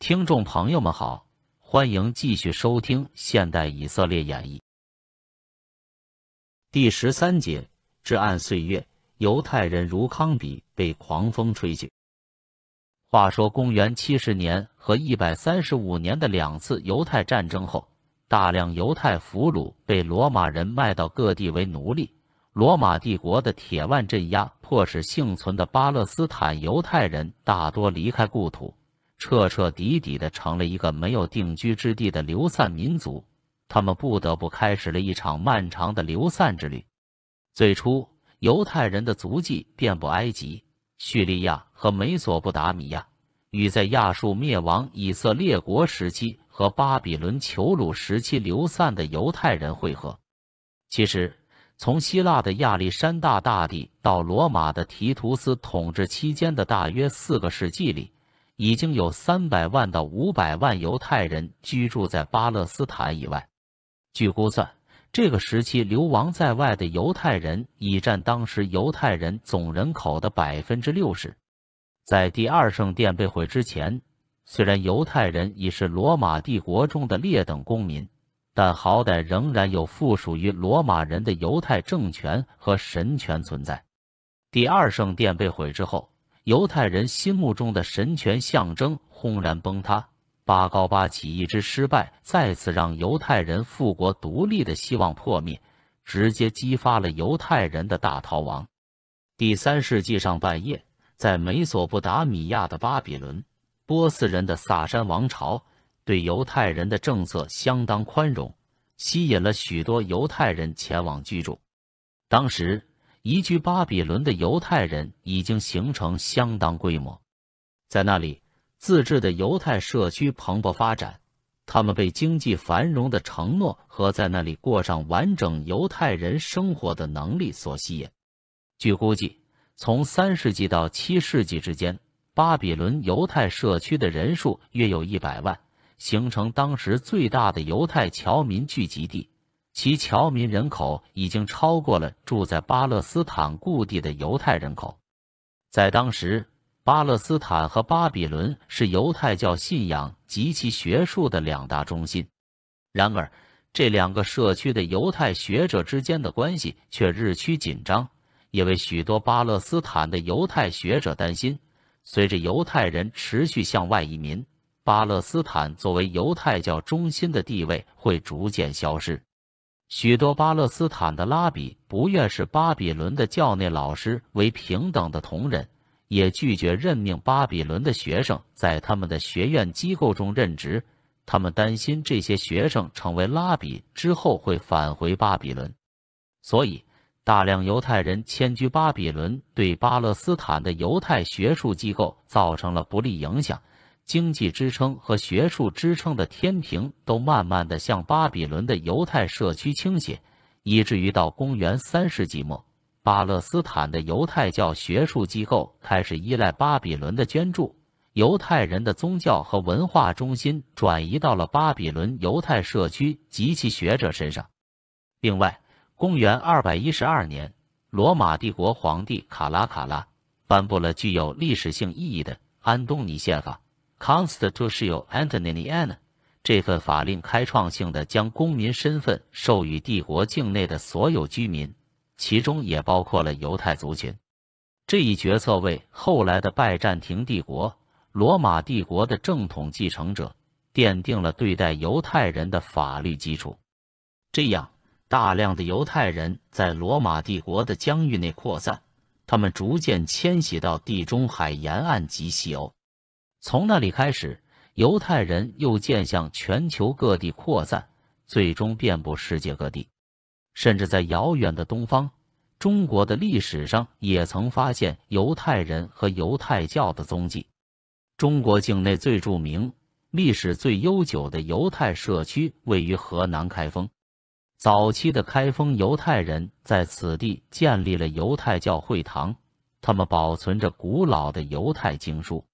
听众朋友们好，欢迎继续收听《现代以色列演义》第十三节：至暗岁月。犹太人如康比被狂风吹去。话说公元七十年和一百三十五年的两次犹太战争后，大量犹太俘虏被罗马人卖到各地为奴隶。罗马帝国的铁腕镇压，迫使幸存的巴勒斯坦犹太人大多离开故土。彻彻底底的成了一个没有定居之地的流散民族，他们不得不开始了一场漫长的流散之旅。最初，犹太人的足迹遍布埃及、叙利亚和美索不达米亚，与在亚述灭亡、以色列国时期和巴比伦求鲁时期流散的犹太人汇合。其实，从希腊的亚历山大大帝到罗马的提图斯统治期间的大约四个世纪里。已经有三百万到五百万犹太人居住在巴勒斯坦以外。据估算，这个时期流亡在外的犹太人已占当时犹太人总人口的百分之六十。在第二圣殿被毁之前，虽然犹太人已是罗马帝国中的劣等公民，但好歹仍然有附属于罗马人的犹太政权和神权存在。第二圣殿被毁之后，犹太人心目中的神权象征轰然崩塌，巴高巴起义之失败再次让犹太人复国独立的希望破灭，直接激发了犹太人的大逃亡。第三世纪上半叶，在美索不达米亚的巴比伦，波斯人的萨珊王朝对犹太人的政策相当宽容，吸引了许多犹太人前往居住。当时。移居巴比伦的犹太人已经形成相当规模，在那里，自治的犹太社区蓬勃发展。他们被经济繁荣的承诺和在那里过上完整犹太人生活的能力所吸引。据估计，从三世纪到七世纪之间，巴比伦犹太社区的人数约有一百万，形成当时最大的犹太侨民聚集地。其侨民人口已经超过了住在巴勒斯坦故地的犹太人口。在当时，巴勒斯坦和巴比伦是犹太教信仰及其学术的两大中心。然而，这两个社区的犹太学者之间的关系却日趋紧张，也为许多巴勒斯坦的犹太学者担心。随着犹太人持续向外移民，巴勒斯坦作为犹太教中心的地位会逐渐消失。许多巴勒斯坦的拉比不愿视巴比伦的教内老师为平等的同仁，也拒绝任命巴比伦的学生在他们的学院机构中任职。他们担心这些学生成为拉比之后会返回巴比伦，所以大量犹太人迁居巴比伦，对巴勒斯坦的犹太学术机构造成了不利影响。经济支撑和学术支撑的天平都慢慢的向巴比伦的犹太社区倾斜，以至于到公元三世纪末，巴勒斯坦的犹太教学术机构开始依赖巴比伦的捐助。犹太人的宗教和文化中心转移到了巴比伦犹太社区及其学者身上。另外，公元二百一十二年，罗马帝国皇帝卡拉卡拉颁布了具有历史性意义的《安东尼宪法》。《Constitutio Antoniniana》这份法令开创性的将公民身份授予帝国境内的所有居民，其中也包括了犹太族群。这一决策为后来的拜占庭帝国、罗马帝国的正统继承者奠定了对待犹太人的法律基础。这样，大量的犹太人在罗马帝国的疆域内扩散，他们逐渐迁徙到地中海沿岸及西欧。从那里开始，犹太人又渐向全球各地扩散，最终遍布世界各地。甚至在遥远的东方，中国的历史上也曾发现犹太人和犹太教的踪迹。中国境内最著名、历史最悠久的犹太社区位于河南开封。早期的开封犹太人在此地建立了犹太教会堂，他们保存着古老的犹太经书。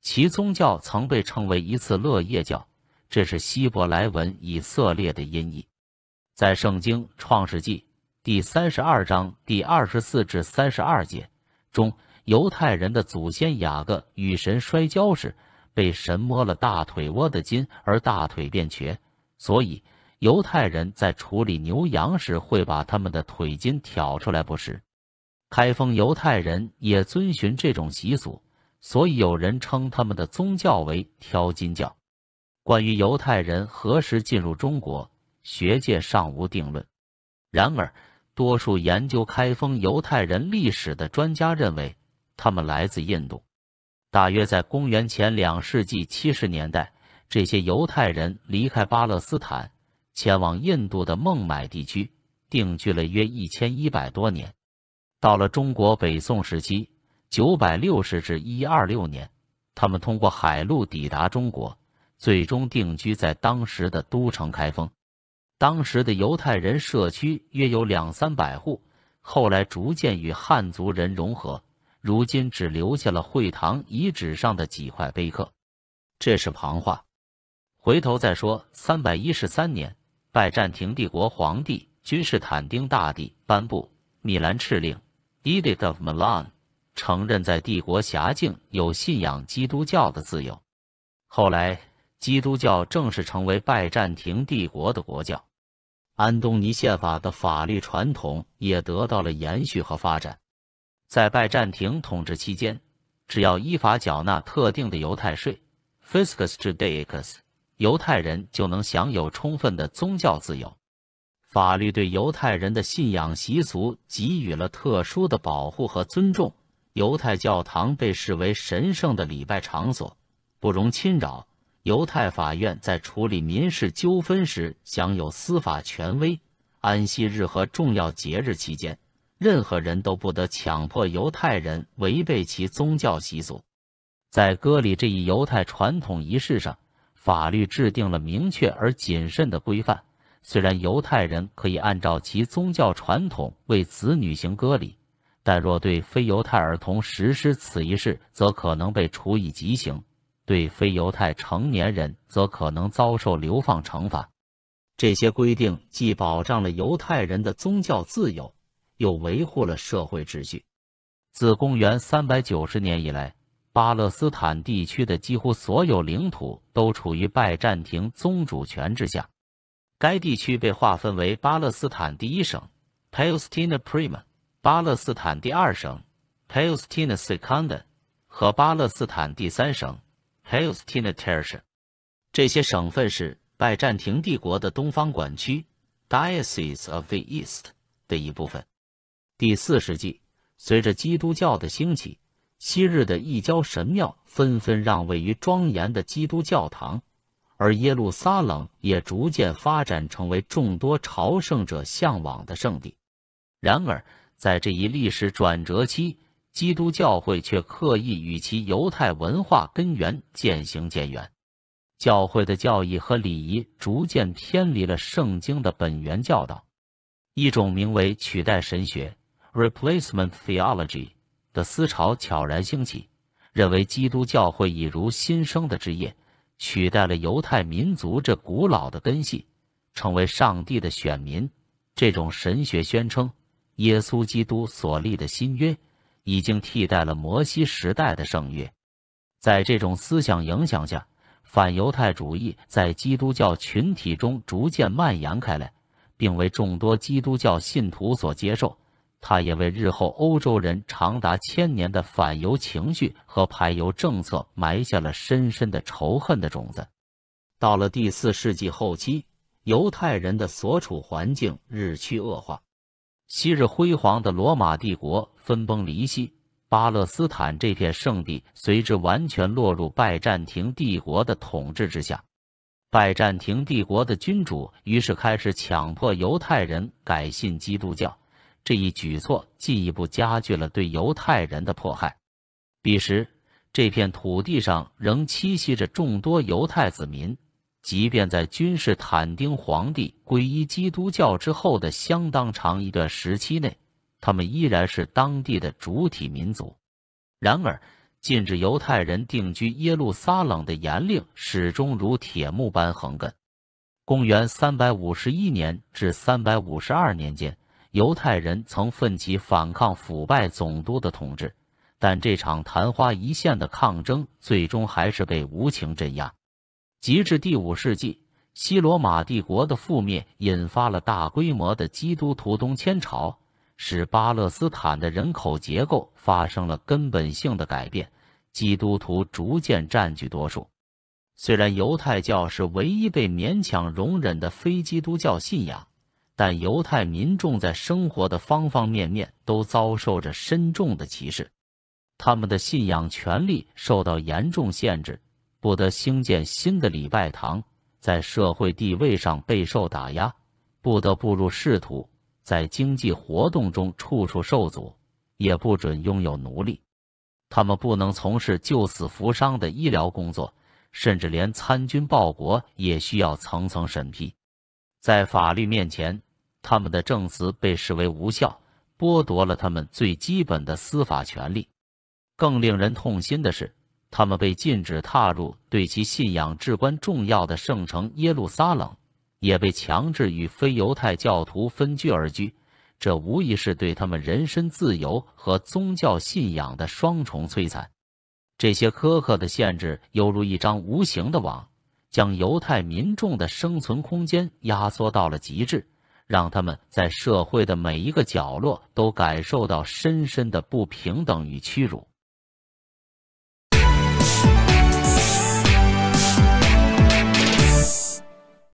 其宗教曾被称为一次乐业教，这是希伯来文“以色列”的音译。在《圣经·创世纪》第三十二章第二十四至三十二节中，犹太人的祖先雅各与神摔跤时，被神摸了大腿窝的筋，而大腿变瘸。所以，犹太人在处理牛羊时会把他们的腿筋挑出来不是，开封犹太人也遵循这种习俗。所以有人称他们的宗教为“挑金教”。关于犹太人何时进入中国，学界尚无定论。然而，多数研究开封犹太人历史的专家认为，他们来自印度，大约在公元前两世纪七十年代，这些犹太人离开巴勒斯坦，前往印度的孟买地区定居了约一千一百多年。到了中国北宋时期。九百六十至一二六年，他们通过海路抵达中国，最终定居在当时的都城开封。当时的犹太人社区约有两三百户，后来逐渐与汉族人融合。如今只留下了会堂遗址上的几块碑刻。这是旁话，回头再说。三百一十三年，拜占庭帝国皇帝君士坦丁大帝颁布米兰敕令 （Edict of Milan）。承认在帝国辖境有信仰基督教的自由。后来，基督教正式成为拜占庭帝国的国教。安东尼宪法的法律传统也得到了延续和发展。在拜占庭统治期间，只要依法缴纳特定的犹太税 （fiscus Judaicus），犹太人就能享有充分的宗教自由。法律对犹太人的信仰习俗给予了特殊的保护和尊重。犹太教堂被视为神圣的礼拜场所，不容侵扰。犹太法院在处理民事纠纷时享有司法权威。安息日和重要节日期间，任何人都不得强迫犹太人违背其宗教习俗。在割礼这一犹太传统仪式上，法律制定了明确而谨慎的规范。虽然犹太人可以按照其宗教传统为子女行割礼。但若对非犹太儿童实施此一事，则可能被处以极刑；对非犹太成年人，则可能遭受流放惩罚。这些规定既保障了犹太人的宗教自由，又维护了社会秩序。自公元390年以来，巴勒斯坦地区的几乎所有领土都处于拜占庭宗主权之下。该地区被划分为巴勒斯坦第一省 （Palestina Prima）。巴勒斯坦第二省 （Palestine Second） 和巴勒斯坦第三省 （Palestine Third） 这些省份是拜占庭帝国的东方管区 （Diocese of the East） 的一部分。第四世纪，随着基督教的兴起，昔日的异教神庙纷纷让位于庄严的基督教堂，而耶路撒冷也逐渐发展成为众多朝圣者向往的圣地。然而，在这一历史转折期，基督教会却刻意与其犹太文化根源渐行渐远，教会的教义和礼仪逐渐偏离了圣经的本源教导。一种名为“取代神学 ”（replacement theology） 的思潮悄然兴起，认为基督教会已如新生的枝叶，取代了犹太民族这古老的根系，成为上帝的选民。这种神学宣称。耶稣基督所立的新约已经替代了摩西时代的圣约。在这种思想影响下，反犹太主义在基督教群体中逐渐蔓延开来，并为众多基督教信徒所接受。他也为日后欧洲人长达千年的反犹情绪和排犹政策埋下了深深的仇恨的种子。到了第四世纪后期，犹太人的所处环境日趋恶化。昔日辉煌的罗马帝国分崩离析，巴勒斯坦这片圣地随之完全落入拜占庭帝国的统治之下。拜占庭帝国的君主于是开始强迫犹太人改信基督教，这一举措进一步加剧了对犹太人的迫害。彼时，这片土地上仍栖息着众多犹太子民。即便在君士坦丁皇帝皈依基督教之后的相当长一段时期内，他们依然是当地的主体民族。然而，禁止犹太人定居耶路撒冷的严令始终如铁幕般横亘。公元351年至352年间，犹太人曾奋起反抗腐败总督的统治，但这场昙花一现的抗争最终还是被无情镇压。及至第五世纪，西罗马帝国的覆灭引发了大规模的基督徒东迁潮，使巴勒斯坦的人口结构发生了根本性的改变。基督徒逐渐占据多数。虽然犹太教是唯一被勉强容忍的非基督教信仰，但犹太民众在生活的方方面面都遭受着深重的歧视，他们的信仰权利受到严重限制。不得兴建新的礼拜堂，在社会地位上备受打压，不得步入仕途，在经济活动中处处受阻，也不准拥有奴隶。他们不能从事救死扶伤的医疗工作，甚至连参军报国也需要层层审批。在法律面前，他们的证词被视为无效，剥夺了他们最基本的司法权利。更令人痛心的是。他们被禁止踏入对其信仰至关重要的圣城耶路撒冷，也被强制与非犹太教徒分居而居。这无疑是对他们人身自由和宗教信仰的双重摧残。这些苛刻的限制犹如一张无形的网，将犹太民众的生存空间压缩到了极致，让他们在社会的每一个角落都感受到深深的不平等与屈辱。